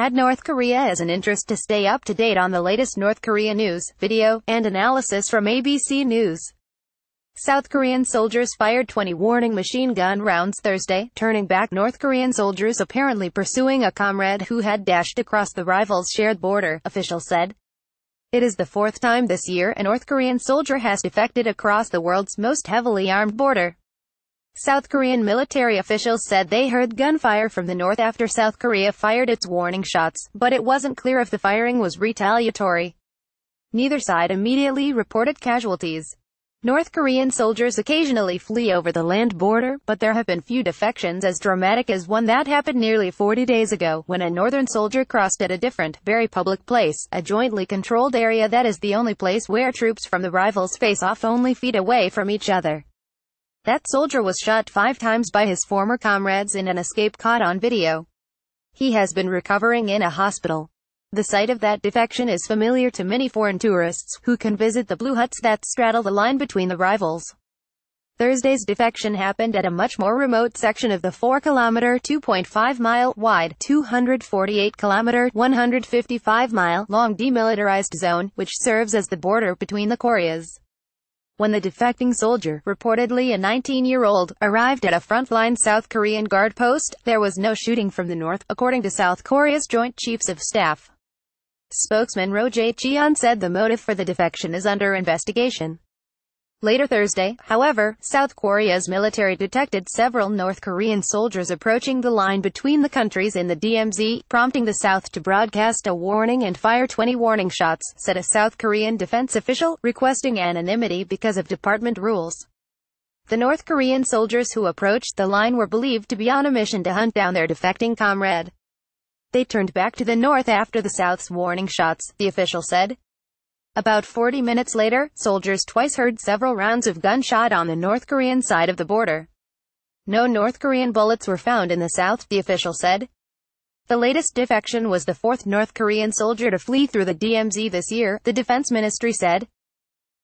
Add North Korea as an interest to stay up to date on the latest North Korea news, video, and analysis from ABC News. South Korean soldiers fired 20 warning machine gun rounds Thursday, turning back North Korean soldiers apparently pursuing a comrade who had dashed across the rivals' shared border, officials said. It is the fourth time this year a North Korean soldier has defected across the world's most heavily armed border. South Korean military officials said they heard gunfire from the north after South Korea fired its warning shots, but it wasn't clear if the firing was retaliatory. Neither side immediately reported casualties. North Korean soldiers occasionally flee over the land border, but there have been few defections as dramatic as one that happened nearly 40 days ago, when a northern soldier crossed at a different, very public place, a jointly controlled area that is the only place where troops from the rivals face off only feet away from each other. That soldier was shot five times by his former comrades in an escape caught on video. He has been recovering in a hospital. The site of that defection is familiar to many foreign tourists, who can visit the blue huts that straddle the line between the rivals. Thursday's defection happened at a much more remote section of the 4-kilometer 2.5-mile wide, 248-kilometer 155-mile long demilitarized zone, which serves as the border between the Koreas when the defecting soldier, reportedly a 19-year-old, arrived at a frontline South Korean guard post, there was no shooting from the north, according to South Korea's Joint Chiefs of Staff. Spokesman Roh Jae-cheon said the motive for the defection is under investigation. Later Thursday, however, South Korea's military detected several North Korean soldiers approaching the line between the countries in the DMZ, prompting the South to broadcast a warning and fire 20 warning shots, said a South Korean defense official, requesting anonymity because of department rules. The North Korean soldiers who approached the line were believed to be on a mission to hunt down their defecting comrade. They turned back to the north after the South's warning shots, the official said. About 40 minutes later, soldiers twice heard several rounds of gunshot on the North Korean side of the border. No North Korean bullets were found in the south, the official said. The latest defection was the fourth North Korean soldier to flee through the DMZ this year, the defense ministry said.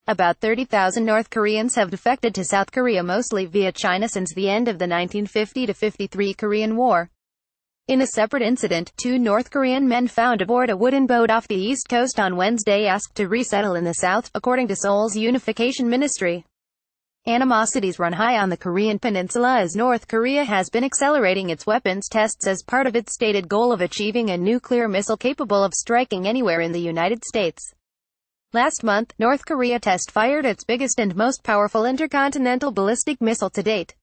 About 30,000 North Koreans have defected to South Korea mostly via China since the end of the 1950-53 Korean War. In a separate incident, two North Korean men found aboard a wooden boat off the east coast on Wednesday asked to resettle in the south, according to Seoul's Unification Ministry. Animosities run high on the Korean peninsula as North Korea has been accelerating its weapons tests as part of its stated goal of achieving a nuclear missile capable of striking anywhere in the United States. Last month, North Korea test fired its biggest and most powerful intercontinental ballistic missile to date.